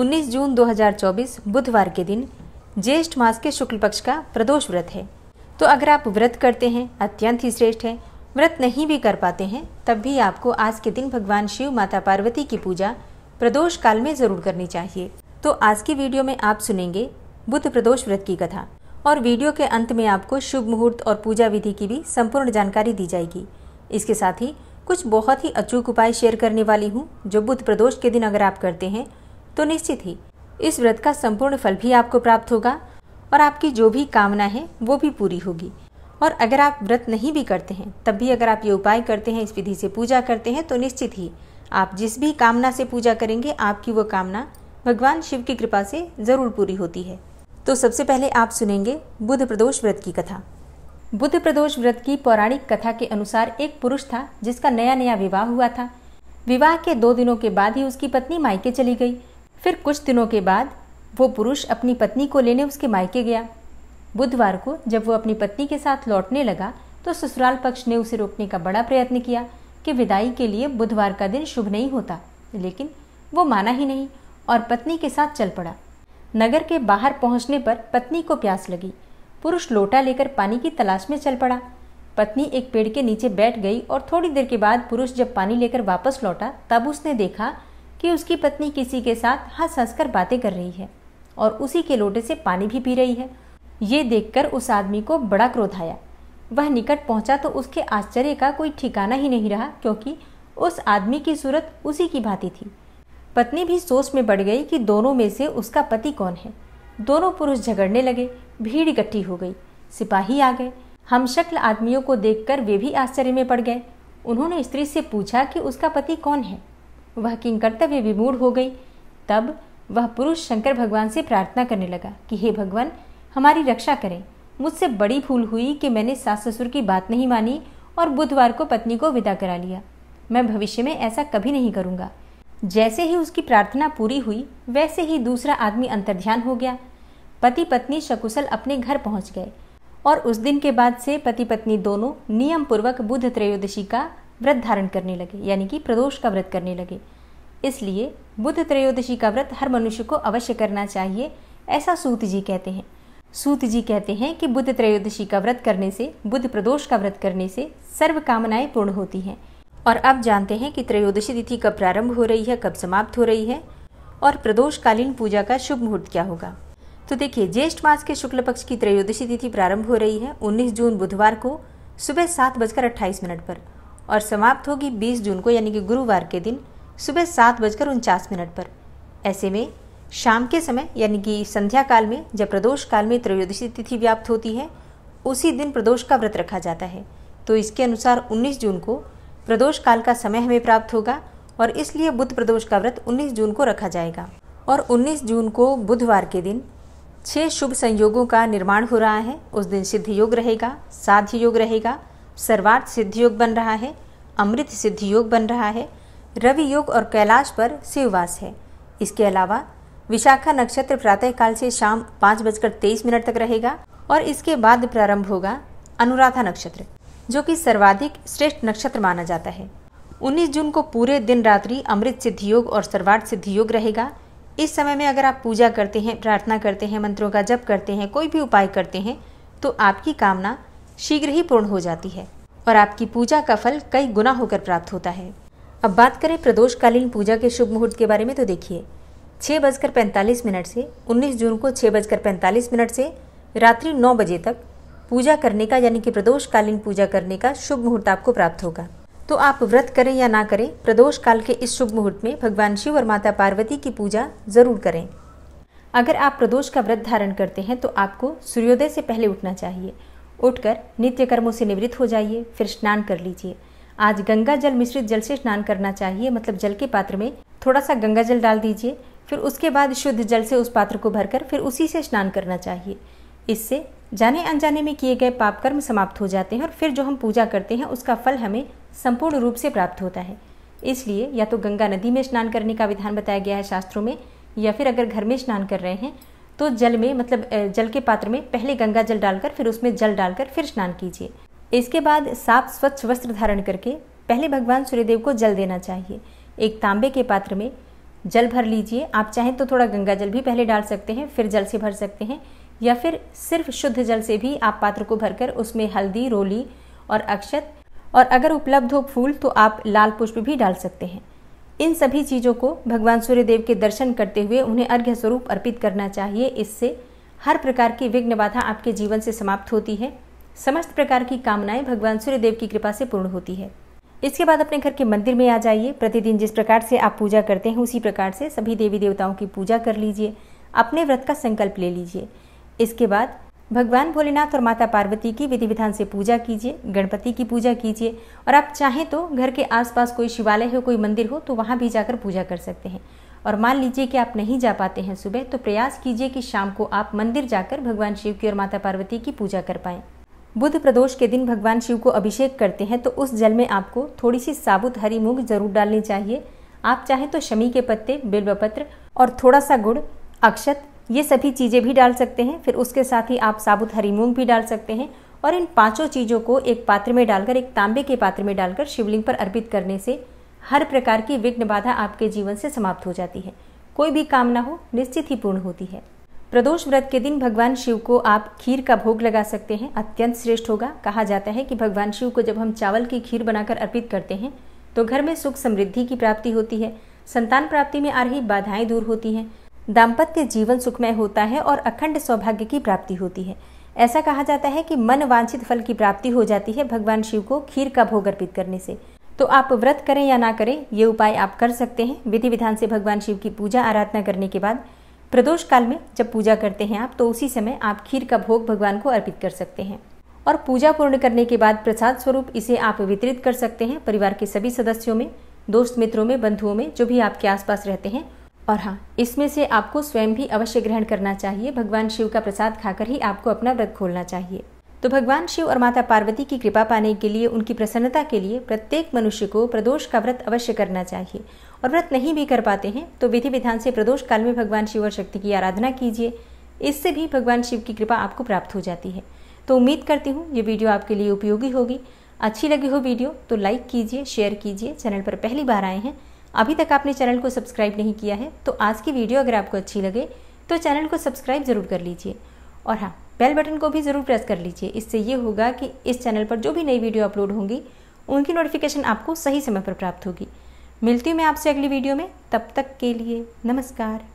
19 जून 2024 बुधवार के दिन ज्येष्ठ मास के शुक्ल पक्ष का प्रदोष व्रत है तो अगर आप व्रत करते हैं अत्यंत ही श्रेष्ठ है व्रत नहीं भी कर पाते हैं तब भी आपको आज के दिन भगवान शिव माता पार्वती की पूजा प्रदोष काल में जरूर करनी चाहिए तो आज की वीडियो में आप सुनेंगे बुद्ध प्रदोष व्रत की कथा और वीडियो के अंत में आपको शुभ मुहूर्त और पूजा विधि की भी संपूर्ण जानकारी दी जाएगी इसके साथ ही कुछ बहुत ही अचूक उपाय शेयर करने वाली हूँ जो बुद्ध प्रदोष के दिन अगर आप करते हैं तो निश्चित ही इस व्रत का संपूर्ण फल भी आपको प्राप्त होगा और आपकी जो भी कामना है वो भी पूरी होगी और अगर आप व्रत नहीं भी करते हैं तब भी अगर आप ये उपाय करते हैं इस विधि से पूजा करते हैं तो निश्चित ही आप जिस भी कामना से पूजा करेंगे आपकी वो कामना भगवान शिव की कृपा से ज़रूर पूरी होती है तो सबसे पहले आप सुनेंगे बुद्ध प्रदोष व्रत की कथा बुद्ध प्रदोष व्रत की पौराणिक कथा के अनुसार एक पुरुष था जिसका नया नया विवाह हुआ था विवाह के दो दिनों के बाद ही उसकी पत्नी मायके चली गई फिर कुछ दिनों के बाद वो पुरुष अपनी पत्नी को लेने उसके मायके गया बुधवार को जब वो अपनी पत्नी के साथ लौटने लगा तो ससुराल पक्ष ने उसे रोकने का बड़ा प्रयत्न किया कि विदाई के लिए बुधवार का दिन शुभ नहीं होता लेकिन वो माना ही नहीं और पत्नी के साथ चल पड़ा नगर के बाहर पहुंचने पर पत्नी को प्यास लगी पुरुष लोटा लेकर पानी की तलाश में चल पड़ा पत्नी एक पेड़ के नीचे बैठ गई और थोड़ी देर के बाद पुरुष जब पानी लेकर वापस लौटा तब उसने देखा कि उसकी पत्नी किसी के साथ हंस हंस कर बातें कर रही है और उसी के लोटे से पानी भी पी रही है ये देखकर उस आदमी को बड़ा क्रोध आया वह निकट पहुंचा तो उसके आश्चर्य का कोई ठिकाना ही नहीं रहा क्योंकि उस आदमी की सूरत उसी की भांति थी पत्नी भी सोच में बढ़ गई कि दोनों में से उसका पति कौन है दोनों पुरुष झगड़ने लगे भीड़ इकट्ठी हो गई सिपाही आ गए हम शक्ल आदमियों को देखकर वे भी आश्चर्य में पड़ गए उन्होंने स्त्री से पूछा कि उसका पति कौन है वह किंग कर्तव्य विमूढ़ हो गई तब वह पुरुष शंकर भगवान से प्रार्थना करने लगा कि हे भगवान हमारी रक्षा करें मुझसे बड़ी भूल हुई कि मैंने सास ससुर की बात नहीं मानी और बुधवार को पत्नी को विदा करा लिया मैं भविष्य में ऐसा कभी नहीं करूँगा जैसे ही उसकी प्रार्थना पूरी हुई वैसे ही दूसरा आदमी अंतर्ध्यान हो गया पति पत्नी शकुशल अपने घर पहुंच गए और उस दिन के बाद से पति पत्नी दोनों नियम पूर्वक बुध त्रयोदशी का व्रत धारण करने लगे यानी कि प्रदोष का व्रत करने लगे इसलिए बुद्ध त्रयोदशी का व्रत हर मनुष्य को अवश्य करना चाहिए ऐसा सूत जी कहते हैं सूत जी कहते हैं कि बुद्ध त्रयोदशी का व्रत करने से बुद्ध प्रदोष का व्रत करने से सर्व कामनाएं पूर्ण होती हैं और अब जानते हैं कि त्रयोदशी तिथि कब प्रारंभ हो रही है कब समाप्त हो रही है और प्रदोषकालीन पूजा का शुभ मुहूर्त क्या होगा तो देखिए ज्येष्ठ मास के शुक्ल पक्ष की त्रयोदशी तिथि प्रारंभ हो रही है 19 जून बुधवार को सुबह सात बजकर अट्ठाईस मिनट पर और समाप्त होगी 20 जून को यानी कि गुरुवार के दिन सुबह सात बजकर उनचास मिनट पर ऐसे में शाम के समय यानी कि संध्या काल में जब प्रदोष काल में त्रयोदशी तिथि व्याप्त होती है उसी दिन प्रदोष का व्रत रखा जाता है तो इसके अनुसार 19 जून को प्रदोष काल का समय हमें प्राप्त होगा और इसलिए बुद्ध प्रदोष का व्रत 19 जून को रखा जाएगा और 19 जून को बुधवार के दिन छः शुभ संयोगों का निर्माण हो रहा है उस दिन सिद्ध योग रहेगा साध्य योग रहेगा सर्वार्थ सिद्धि योग बन रहा है अमृत सिद्धि योग बन रहा है रवि योग और कैलाश पर शिववास है इसके अलावा विशाखा नक्षत्र प्रातःकाल से शाम पाँच बजकर तेईस मिनट तक रहेगा और इसके बाद प्रारंभ होगा अनुराधा नक्षत्र जो कि सर्वाधिक श्रेष्ठ नक्षत्र माना जाता है 19 जून को पूरे दिन रात्रि अमृत सिद्धि योग और सर्वार्थ सिद्धि योग रहेगा इस समय में अगर आप पूजा करते हैं प्रार्थना करते हैं मंत्रों का जप करते हैं कोई भी उपाय करते हैं तो आपकी कामना शीघ्र ही पूर्ण हो जाती है और आपकी पूजा का फल कई गुना होकर प्राप्त होता है अब बात करें प्रदोषकालीन पूजा के शुभ मुहूर्त के बारे में तो देखिए छः बजकर पैंतालीस मिनट से 19 जून को छः बजकर पैंतालीस मिनट से रात्रि नौ बजे तक पूजा करने का यानी कि प्रदोषकालीन पूजा करने का शुभ मुहूर्त आपको प्राप्त होगा तो आप व्रत करें या ना करें प्रदोष काल के इस शुभ मुहूर्त में भगवान शिव और माता पार्वती की पूजा जरूर करें अगर आप प्रदोष का व्रत धारण करते हैं तो आपको सूर्योदय से पहले उठना चाहिए उठकर नित्य कर्मों से निवृत्त हो जाइए फिर स्नान कर लीजिए आज गंगा जल मिश्रित जल से स्नान करना चाहिए मतलब जल के पात्र में थोड़ा सा गंगा जल डाल दीजिए फिर उसके बाद शुद्ध जल से उस पात्र को भरकर फिर उसी से स्नान करना चाहिए इससे जाने अनजाने में किए गए पाप कर्म समाप्त हो जाते हैं और फिर जो हम पूजा करते हैं उसका फल हमें संपूर्ण रूप से प्राप्त होता है इसलिए या तो गंगा नदी में स्नान करने का विधान बताया गया है शास्त्रों में या फिर अगर घर में स्नान कर रहे हैं तो जल में मतलब जल के पात्र में पहले गंगा जल डालकर फिर उसमें जल डालकर फिर स्नान कीजिए इसके बाद साफ स्वच्छ वस्त्र धारण करके पहले भगवान सूर्यदेव को जल देना चाहिए एक तांबे के पात्र में जल भर लीजिए आप चाहें तो थोड़ा गंगा जल भी पहले डाल सकते हैं फिर जल से भर सकते हैं या फिर सिर्फ शुद्ध जल से भी आप पात्र को भरकर उसमें हल्दी रोली और अक्षत और अगर उपलब्ध हो फूल तो आप लाल पुष्प भी डाल सकते हैं इन सभी चीज़ों को भगवान सूर्यदेव के दर्शन करते हुए उन्हें अर्घ्य स्वरूप अर्पित करना चाहिए इससे हर प्रकार की विघ्न बाधा आपके जीवन से समाप्त होती है समस्त प्रकार की कामनाएं भगवान सूर्यदेव की कृपा से पूर्ण होती है इसके बाद अपने घर के मंदिर में आ जाइए प्रतिदिन जिस प्रकार से आप पूजा करते हैं उसी प्रकार से सभी देवी देवताओं की पूजा कर लीजिए अपने व्रत का संकल्प ले लीजिए इसके बाद भगवान भोलेनाथ और माता पार्वती की विधि विधान से पूजा कीजिए गणपति की पूजा कीजिए और आप चाहें तो घर के आसपास कोई शिवालय हो कोई मंदिर हो तो वहाँ भी जाकर पूजा कर सकते हैं और मान लीजिए कि आप नहीं जा पाते हैं सुबह तो प्रयास कीजिए कि शाम को आप मंदिर जाकर भगवान शिव की और माता पार्वती की पूजा कर पाएँ बुध प्रदोष के दिन भगवान शिव को अभिषेक करते हैं तो उस जल में आपको थोड़ी सी साबुत हरी मूंग जरूर डालनी चाहिए आप चाहें तो शमी के पत्ते बिल्वपत्र और थोड़ा सा गुड़ अक्षत ये सभी चीज़ें भी डाल सकते हैं फिर उसके साथ ही आप साबुत हरी मूंग भी डाल सकते हैं और इन पांचों चीज़ों को एक पात्र में डालकर एक तांबे के पात्र में डालकर शिवलिंग पर अर्पित करने से हर प्रकार की विघ्न बाधा आपके जीवन से समाप्त हो जाती है कोई भी कामना हो निश्चित ही पूर्ण होती है प्रदोष व्रत के दिन भगवान शिव को आप खीर का भोग लगा सकते हैं अत्यंत श्रेष्ठ होगा कहा जाता है कि भगवान शिव को जब हम चावल की खीर बनाकर अर्पित करते हैं तो घर में सुख समृद्धि की प्राप्ति होती है संतान प्राप्ति में आ रही बाधाएं दूर होती हैं दाम्पत्य जीवन सुखमय होता है और अखंड सौभाग्य की प्राप्ति होती है ऐसा कहा जाता है कि मन वांछित फल की प्राप्ति हो जाती है भगवान शिव को खीर का भोग अर्पित करने से तो आप व्रत करें या ना करें ये उपाय आप कर सकते हैं विधि विधान से भगवान शिव की पूजा आराधना करने के बाद प्रदोष काल में जब पूजा करते हैं आप तो उसी समय आप खीर का भोग भगवान को अर्पित कर सकते हैं और पूजा पूर्ण करने के बाद प्रसाद स्वरूप इसे आप वितरित कर सकते हैं परिवार के सभी सदस्यों में दोस्त मित्रों में बंधुओं में जो भी आपके आसपास रहते हैं और हाँ इसमें से आपको स्वयं भी अवश्य ग्रहण करना चाहिए भगवान शिव का प्रसाद खाकर ही आपको अपना व्रत खोलना चाहिए तो भगवान शिव और माता पार्वती की कृपा पाने के लिए उनकी प्रसन्नता के लिए प्रत्येक मनुष्य को प्रदोष का व्रत अवश्य करना चाहिए और व्रत नहीं भी कर पाते हैं तो विधि विधान से प्रदोष काल में भगवान शिव और शक्ति की आराधना कीजिए इससे भी भगवान शिव की कृपा आपको प्राप्त हो जाती है तो उम्मीद करती हूँ ये वीडियो आपके लिए उपयोगी होगी अच्छी लगी हो वीडियो तो लाइक कीजिए शेयर कीजिए चैनल पर पहली बार आए हैं अभी तक आपने चैनल को सब्सक्राइब नहीं किया है तो आज की वीडियो अगर आपको अच्छी लगे तो चैनल को सब्सक्राइब ज़रूर कर लीजिए और हाँ बेल बटन को भी ज़रूर प्रेस कर लीजिए इससे ये होगा कि इस चैनल पर जो भी नई वीडियो अपलोड होंगी उनकी नोटिफिकेशन आपको सही समय पर प्राप्त होगी मिलती हूँ मैं आपसे अगली वीडियो में तब तक के लिए नमस्कार